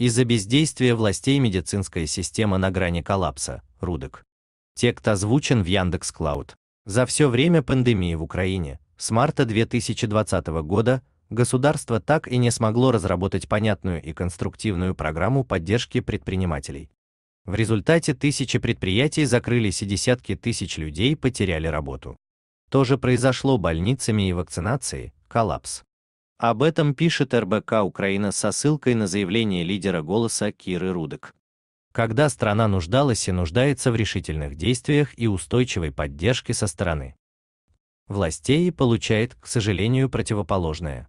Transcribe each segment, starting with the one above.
Из-за бездействия властей медицинская система на грани коллапса. Рудок. Текст озвучен в Яндекс Клауд. За все время пандемии в Украине, с марта 2020 года, государство так и не смогло разработать понятную и конструктивную программу поддержки предпринимателей. В результате тысячи предприятий закрылись и десятки тысяч людей потеряли работу. То же произошло больницами и вакцинацией, коллапс. Об этом пишет РБК Украина со ссылкой на заявление лидера «Голоса» Киры Рудок. Когда страна нуждалась и нуждается в решительных действиях и устойчивой поддержке со стороны властей получает, к сожалению, противоположное.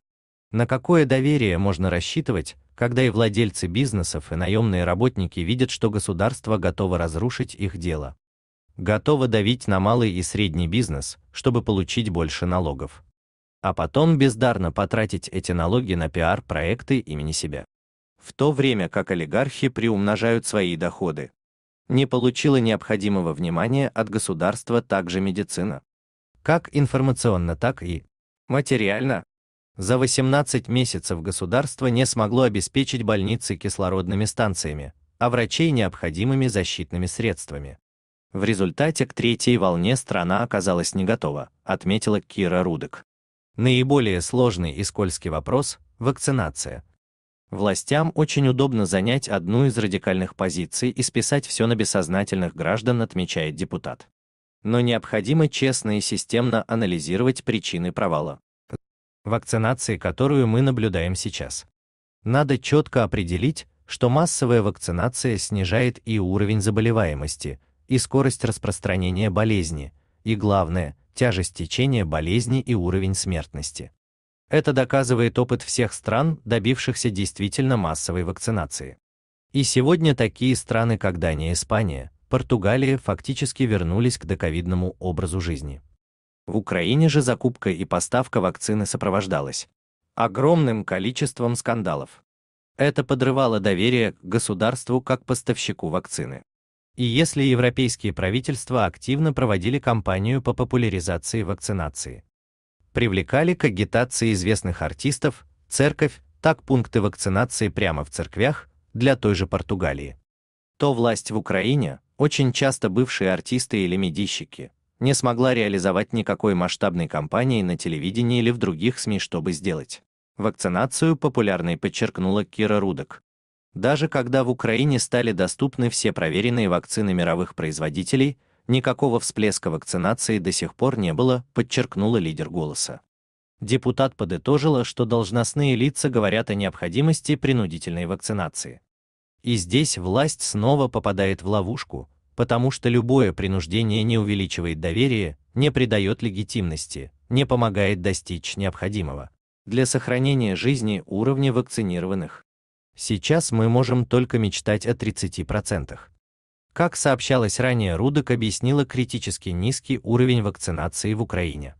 На какое доверие можно рассчитывать, когда и владельцы бизнесов, и наемные работники видят, что государство готово разрушить их дело? Готово давить на малый и средний бизнес, чтобы получить больше налогов а потом бездарно потратить эти налоги на пиар-проекты имени себя. В то время как олигархи приумножают свои доходы. Не получила необходимого внимания от государства также медицина. Как информационно, так и материально. За 18 месяцев государство не смогло обеспечить больницы кислородными станциями, а врачей необходимыми защитными средствами. В результате к третьей волне страна оказалась не готова, отметила Кира Рудек. Наиболее сложный и скользкий вопрос – вакцинация. Властям очень удобно занять одну из радикальных позиций и списать все на бессознательных граждан, отмечает депутат. Но необходимо честно и системно анализировать причины провала вакцинации, которую мы наблюдаем сейчас. Надо четко определить, что массовая вакцинация снижает и уровень заболеваемости, и скорость распространения болезни, и, главное, тяжесть течения болезни и уровень смертности. Это доказывает опыт всех стран, добившихся действительно массовой вакцинации. И сегодня такие страны, как Дания и Испания, Португалия, фактически вернулись к доковидному образу жизни. В Украине же закупка и поставка вакцины сопровождалась огромным количеством скандалов. Это подрывало доверие к государству как поставщику вакцины. И если европейские правительства активно проводили кампанию по популяризации вакцинации, привлекали к агитации известных артистов, церковь, так пункты вакцинации прямо в церквях для той же Португалии, то власть в Украине, очень часто бывшие артисты или медийщики, не смогла реализовать никакой масштабной кампании на телевидении или в других СМИ, чтобы сделать вакцинацию популярной, подчеркнула Кира Рудок, даже когда в Украине стали доступны все проверенные вакцины мировых производителей, никакого всплеска вакцинации до сих пор не было, подчеркнула лидер голоса. Депутат подытожила, что должностные лица говорят о необходимости принудительной вакцинации. И здесь власть снова попадает в ловушку, потому что любое принуждение не увеличивает доверие, не придает легитимности, не помогает достичь необходимого для сохранения жизни уровня вакцинированных. Сейчас мы можем только мечтать о 30%. Как сообщалось ранее, Рудок объяснила критически низкий уровень вакцинации в Украине.